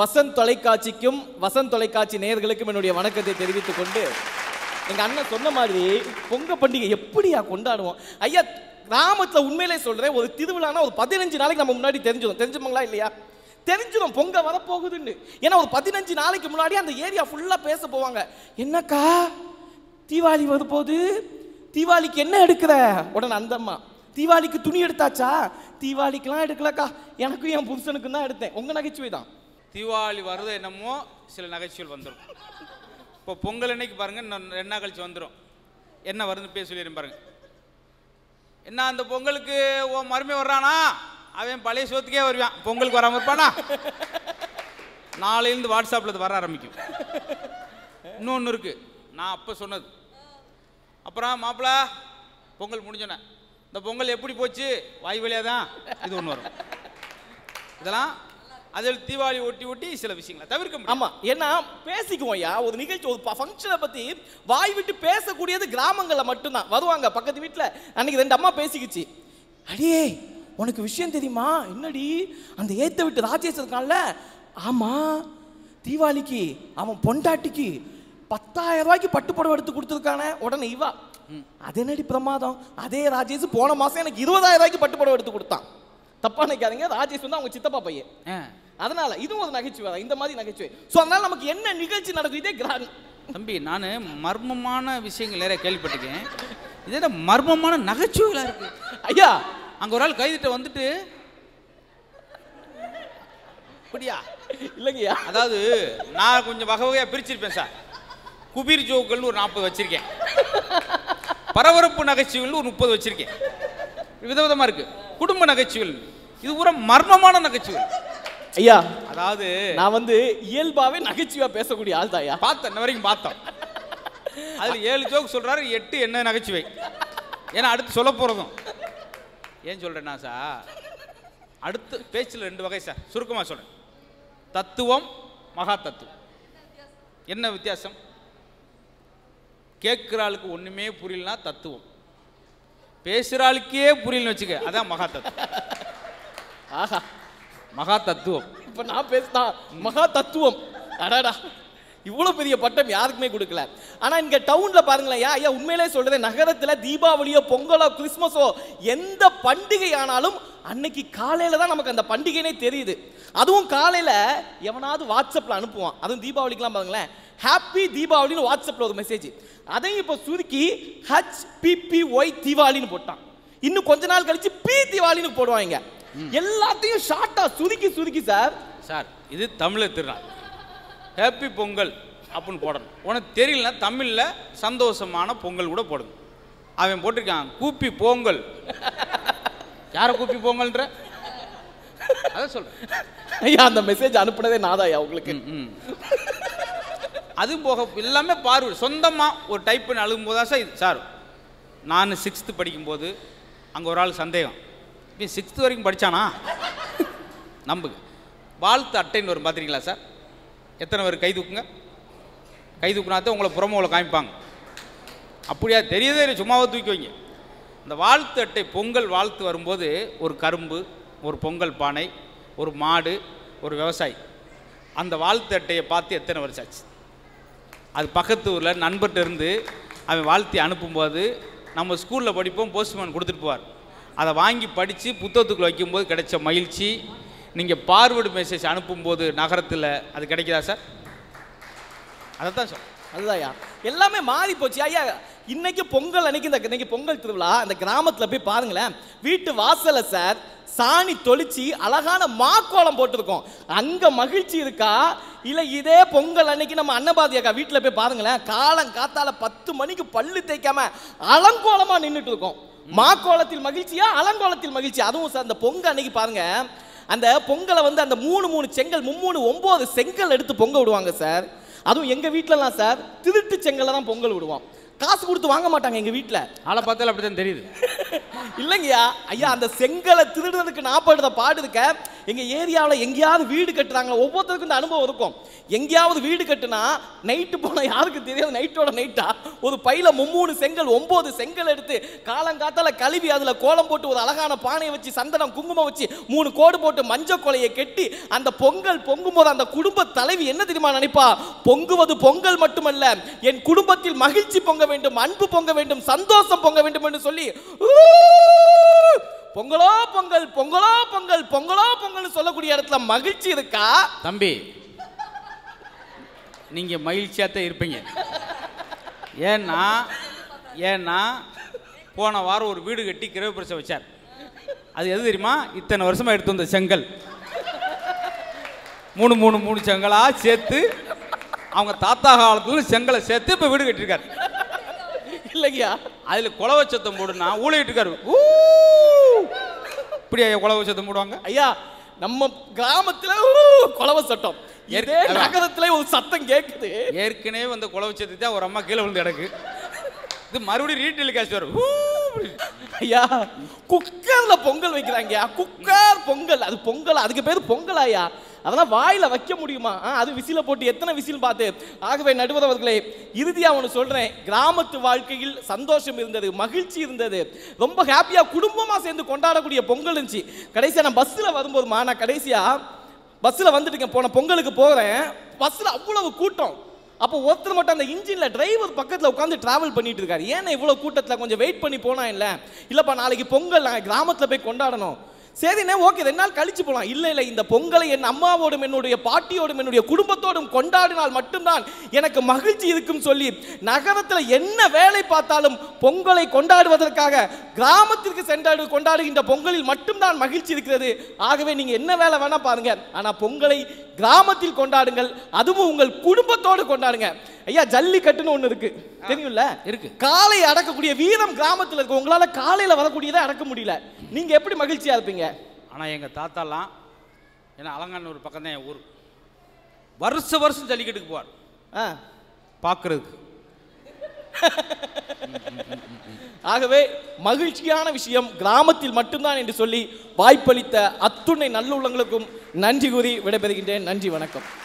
வசந்த் தொலைக்காட்சிக்கும் வசந்த் தொலைக்காட்சி நேயர்களுக்கும் என்னுடைய வணக்கத்தை தெரிவித்துக் கொண்டு எங்கள் அண்ணன் சொன்ன மாதிரி பொங்க பண்டிகை எப்படியா கொண்டாடுவோம் ஐயா கிராமத்தில் உண்மையிலே சொல்கிறேன் ஒரு திருவிழானா ஒரு பதினஞ்சு நாளைக்கு நம்ம முன்னாடி தெரிஞ்சிடும் தெரிஞ்சுமாங்களா இல்லையா தெரிஞ்சிடும் பொங்க வரப்போகுதுன்னு ஏன்னா ஒரு பதினஞ்சு நாளைக்கு முன்னாடி அந்த ஏரியா ஃபுல்லாக பேச போவாங்க என்னக்கா தீபாவளி வரும்போது தீபாவளிக்கு என்ன எடுக்கிற உடனே அந்தம்மா தீபாவளிக்கு துணி எடுத்தாச்சா தீபாவளிக்கெலாம் எடுக்கலக்கா எனக்கும் என் புருஷனுக்கும் தான் எடுத்தேன் உங்கள் நகைச்சுவை தான் தீபாவளி வருது என்னமோ சில நகைச்சுவல் வந்துடும் இப்போ பொங்கல் அன்னைக்கு பாருங்கள் இன்னும் என்ன கழிச்சு வந்துடும் என்ன வருதுன்னு பேச சொல்லிடுறேன் பாருங்கள் என்ன அந்த பொங்கலுக்கு ஓ மருமை வர்றானா அவன் பழைய சோத்துக்கே வருவான் பொங்கலுக்கு வராமல் இருப்பானா நாளையிலேருந்து வாட்ஸ்அப்பில் இது வர ஆரம்பிக்கும் இன்னொன்று இருக்குது நான் அப்போ சொன்னது அப்புறம் மாப்பிள்ள பொங்கல் முடிஞ்சோன்னே இந்த பொங்கல் எப்படி போச்சு வாய் வழியாக தான் இது ஒன்று வரும் இதெல்லாம் அதில் தீபாவளி ஒட்டி ஒட்டி சில விஷயங்களை தவிர்க்க முடியும் ஆமாம் ஏன்னா பேசிக்குவோம் ஐயா ஒரு நிகழ்ச்சி ஒரு ஃபங்க்ஷனை பற்றி வாய் விட்டு பேசக்கூடியது கிராமங்களில் மட்டும்தான் வருவாங்க பக்கத்து வீட்டில் அன்னைக்கு ரெண்டு அம்மா பேசிக்கிச்சு அடியே உனக்கு விஷயம் தெரியுமா என்னடி அந்த ஏத்த விட்டு ராஜேஷ் இருக்கான்ல ஆமாம் தீபாவளிக்கு அவன் பொண்டாட்டிக்கு பத்தாயிரம் ரூபாய்க்கு பட்டு எடுத்து கொடுத்துருக்கானே உடனே இவா அது என்னடி பிரமாதம் அதே ராஜேஷ் போன மாதம் எனக்கு இருபதாயிரம் ரூபாய்க்கு பட்டு எடுத்து கொடுத்தான் தப்பா நினைக்காதீங்க ராஜேஷ் வந்து அவங்க சித்தப்பா பையன் அதனால இதுவும் ஒரு நகைச்சுவை தான் இந்த மாதிரி நகைச்சுவை ஸோ அதனால நமக்கு என்ன நிகழ்ச்சி நடக்கும் இதே கிராண்ட் தம்பி நான் மர்மமான விஷயங்கள் நிறைய கேள்விப்பட்டிருக்கேன் இதே மர்மமான நகைச்சுவைகளாக இருக்கு ஐயா அங்கே ஒரு ஆள் கைதிட்ட வந்துட்டு அப்படியா இல்லைங்கய்யா அதாவது நான் கொஞ்சம் வகை வகையாக பிரிச்சிருப்பேன் சார் குபீர் ஜோக்கள்னு ஒரு நாற்பது வச்சிருக்கேன் பரபரப்பு நகைச்சுவைகள் ஒரு முப்பது வச்சிருக்கேன் விதவிதமாக இருக்குது குடும்ப நகைச்சுவைகள் இது பூரா மர்மமான நகைச்சுவை ஐயா அதாவது நான் வந்து இயல்பாவே நகைச்சுவா பேசக்கூடிய ஆள் தான் ஐயா பார்த்தேன் இன்ன வரைக்கும் பார்த்தோம் அதுல ஏழு ஜோக் சொல்றாரு எட்டு என்ன நகைச்சுவை ஏன்னா அடுத்து சொல்ல போறதும் ஏன் சொல்றேன்னா சார் அடுத்து பேச்சில் ரெண்டு வகை சார் சுருக்கமாக சொல்றேன் தத்துவம் மகா தத்துவம் என்ன வித்தியாசம் கேட்குற ஆளுக்கு ஒன்றுமே புரியலனா தத்துவம் பேசுகிற ஆளுக்கே புரியலன்னு வச்சுக்க அதான் மகா தத்துவம் ஆஹா மகா தத்துவம் இப்போ நான் பேசினா மகா தத்துவம் அடாடா இவ்வளோ பெரிய பட்டம் யாருக்குமே கொடுக்கல ஆனால் இங்கே டவுனில் பாருங்களேன் ஐயா உண்மையிலே சொல்கிறேன் நகரத்தில் தீபாவளியோ பொங்கலோ கிறிஸ்மஸோ எந்த பண்டிகை ஆனாலும் அன்னைக்கு காலையில் தான் நமக்கு அந்த பண்டிகைனே தெரியுது அதுவும் காலையில் எவனாவது வாட்ஸ்அப்பில் அனுப்புவான் அதுவும் தீபாவளிக்கெலாம் பாருங்களேன் ஹாப்பி தீபாவளின்னு வாட்ஸ்அப்பில் ஒரு மெசேஜ் அதையும் இப்போ சுருக்கி ஒய் தீபாவளின்னு போட்டான் இன்னும் கொஞ்ச நாள் கழித்து பி தீபாவளின்னு போடுவாங்க எல்லாத்தையும் ஷார்ட்டா சுருக்கி சுருக்கி சார் சார் இது தமிழில் திருநாள் ஹாப்பி பொங்கல் அப்படின்னு போடணும் உனக்கு தெரியல தமிழில் சந்தோஷமான பொங்கல் கூட போடுங்க அவன் போட்டிருக்கான் கூப்பி பொங்கல் யாரை கூப்பி பொங்கல்ன்ற அதான் சொல்கிறேன் ஐயா அந்த மெசேஜ் அனுப்புனதே நாதாயா உங்களுக்கு அது போக எல்லாமே பார்வை சொந்தமாக ஒரு டைப் பண்ணி அழுகும்போது தான் சார் சார் நான் சிக்ஸ்த்து படிக்கும்போது அங்கே ஒரு ஆள் சந்தேகம் நீ சிக்ஸ்த்து வரைக்கும் படித்தானா நம்பு வாழ்த்து அட்டைன்னு வரும் பார்த்துருக்கீங்களா சார் எத்தனை பேர் கை தூக்குங்க கை தூக்குனா தான் உங்களை புறமோவில் காமிப்பாங்க அப்படியா தெரியுதே இல்லை சும்மாவை தூக்கி வைங்க இந்த வாழ்த்து அட்டை பொங்கல் வாழ்த்து வரும்போது ஒரு கரும்பு ஒரு பொங்கல் பானை ஒரு மாடு ஒரு விவசாயி அந்த வாழ்த்து அட்டையை பார்த்து எத்தனை வருஷம் ஆச்சு அது பக்கத்து ஊரில் நண்பர்கிட்ட இருந்து அவன் வாழ்த்தி அனுப்பும்போது நம்ம ஸ்கூலில் படிப்போம் போஸ்ட்மேன் கொடுத்துட்டு போவார் அதை வாங்கி படித்து புத்தகத்துக்குள்ள வைக்கும்போது கிடைச்ச மகிழ்ச்சி நீங்கள் பார்வர்டு மெசேஜ் அனுப்பும்போது நகரத்தில் அது கிடைக்குதா சார் அதை தான் சார் அதுதான் எல்லாமே மாறி போச்சு ஐயா இன்னைக்கு பொங்கல் அன்னைக்கு இந்த இன்னைக்கு பொங்கல் திருவிழா அந்த கிராமத்தில் போய் பாருங்களேன் வீட்டு வாசலை சார் சாணி தொளிச்சு அழகான மாக்கோலம் போட்டிருக்கோம் அங்கே மகிழ்ச்சி இருக்கா இல்லை இதே பொங்கல் அன்னைக்கு நம்ம அன்னபாதியக்கா வீட்டில் போய் பாருங்களேன் காலம் காத்தால பத்து மணிக்கு பல்லு தேய்க்காம அலங்கோலமாக நின்றுட்டு இருக்கோம் மாக்கோலத்தில் மகிழ்ச்சியா அலங்கோலத்தில் மகிழ்ச்சி அதுவும் சார் அந்த பொங்கல் அன்னைக்கு பாருங்க அந்த பொங்கலை வந்து அந்த மூணு மூணு செங்கல் மும்மூணு ஒன்பது செங்கல் எடுத்து பொங்க விடுவாங்க சார் அதுவும் எங்கள் வீட்டிலலாம் சார் திருட்டு செங்கலை தான் பொங்கல் விடுவோம் காசு கொடுத்து வாங்க மாட்டாங்க எங்கள் வீட்டில் ஆளை பார்த்தாலும் அப்படி தான் தெரியுது இல்லைங்கய்யா ஐயா அந்த செங்கலை திருடுறதுக்கு நான் பாடுத பாடுதுக்க எங்கள் ஏரியாவில் எங்கேயாவது வீடு கட்டுறாங்க ஒவ்வொருத்தருக்கும் இந்த அனுபவம் இருக்கும் எங்கேயாவது வீடு கட்டுனா நைட்டு போனால் யாருக்கு தெரியாது நைட்டோட நைட்டா ஒரு பையில மும்மூணு செங்கல் ஒம்பது செங்கல் எடுத்து காலங்காத்தால கழுவி அதில் கோலம் போட்டு ஒரு அழகான பானையை வச்சு சந்தனம் குங்குமம் வச்சு மூணு கோடு போட்டு மஞ்ச கொலையை கெட்டி அந்த பொங்கல் பொங்கும் போது அந்த குடும்ப தலைவி என்ன தெரியுமா நினைப்பா பொங்குவது பொங்கல் மட்டுமல்ல என் குடும்பத்தில் மகிழ்ச்சி பொங்க வேண்டும் அன்பு பொங்க வேண்டும் சந்தோஷம் பொங்க வேண்டும் என்று சொல்லி பொங்கலோ பொங்கல் பொங்கலோ பொங்கல் பொங்கலோ பொங்கல் சொல்லக்கூடிய இடத்துல மகிழ்ச்சி இருக்கா தம்பி நீங்க மகிழ்ச்சியாக தான் இருப்பீங்க ஏன்னா ஏன்னா போன வாரம் ஒரு வீடு கட்டி கிரவு பிரசம் வச்சார் அது எது தெரியுமா இத்தனை வருஷமா எடுத்து வந்த செங்கல் மூணு மூணு மூணு செங்கலா சேர்த்து அவங்க தாத்தா காலத்துல செங்கலை சேர்த்து இப்போ வீடு கட்டியிருக்காரு இல்லைங்கய்யா அதில் குலவச்சத்தம் போடுனா ஊழிட்டு இருக்காரு ஊ எப்படி ஐயா குலவை சத்தம் போடுவாங்க ஐயா நம்ம கிராமத்துல குலவை சட்டம் இதே நகரத்துல ஒரு சத்தம் கேட்குது ஏற்கனவே வந்த குலவை சத்தத்தை ஒரு அம்மா கீழே விழுந்து கிடக்கு இது மறுபடியும் ரீட்டைல் காசு வரும் ஐயா குக்கர்ல பொங்கல் வைக்கிறாங்க குக்கர் பொங்கல் அது பொங்கல் அதுக்கு பேர் பொங்கல் ஐயா அதெல்லாம் வாயில் வைக்க முடியுமா அது விசில போட்டு எத்தனை விசில் பார்த்து ஆகவே நடுவதவர்களே இறுதியாக ஒன்று சொல்கிறேன் கிராமத்து வாழ்க்கையில் சந்தோஷம் இருந்தது மகிழ்ச்சி இருந்தது ரொம்ப ஹாப்பியாக குடும்பமாக சேர்ந்து கொண்டாடக்கூடிய பொங்கல் இருந்துச்சு கடைசியாக நான் பஸ்ஸில் வரும்போதுமா நான் கடைசியாக பஸ்ஸில் வந்துட்டுங்க போன பொங்கலுக்கு போகிறேன் பஸ்ஸில் அவ்வளவு கூட்டம் அப்போ ஒருத்தர் மட்டும் அந்த இன்ஜினில் டிரைவர் பக்கத்தில் உட்காந்து ட்ராவல் பண்ணிட்டு இருக்காரு ஏன்னா இவ்வளோ கூட்டத்தில் கொஞ்சம் வெயிட் பண்ணி போனா இல்லை இல்லைப்பா நாளைக்கு பொங்கல் நாங்கள் கிராமத்தில் போய் கொண்டாடணும் சரிண்ணே ஓகே ரெண்டு நாள் கழிச்சு போகலாம் இல்லை இல்லை இந்த பொங்கலை என் அம்மாவோடும் என்னுடைய பாட்டியோடும் என்னுடைய குடும்பத்தோடும் கொண்டாடினால் மட்டும்தான் எனக்கு மகிழ்ச்சி இருக்கும் சொல்லி நகரத்தில் என்ன வேலை பார்த்தாலும் பொங்கலை கொண்டாடுவதற்காக கிராமத்திற்கு சென்றாடு கொண்டாடுகின்ற பொங்கலில் மட்டும்தான் மகிழ்ச்சி இருக்கிறது ஆகவே நீங்கள் என்ன வேலை வேணால் பாருங்கள் ஆனால் பொங்கலை கிராமத்தில் கொண்டாடுங்கள் அதுவும் உங்கள் குடும்பத்தோடு கொண்டாடுங்க ஐயா ஜல்லிக்கட்டுன்னு ஒன்று இருக்கு தெரியும்ல இருக்கு காலை அடக்கக்கூடிய வீரம் கிராமத்தில் இருக்கு உங்களால் காலையில் வரக்கூடியதை அடக்க முடியல நீங்கள் எப்படி மகிழ்ச்சியாக இருப்பீங்க ஆனால் எங்கள் தாத்தாலாம் ஏன்னா அலங்கானூர் பக்கம் தான் என் ஊர் வருஷ வருஷம் ஜல்லிக்கட்டுக்கு போவார் ஆ பார்க்குறதுக்கு ஆகவே மகிழ்ச்சியான விஷயம் கிராமத்தில் மட்டும்தான் என்று சொல்லி வாய்ப்பளித்த அத்துணை நல்லுள்ளங்களுக்கும் நன்றி கூறி விடைபெறுகின்றேன் நன்றி வணக்கம்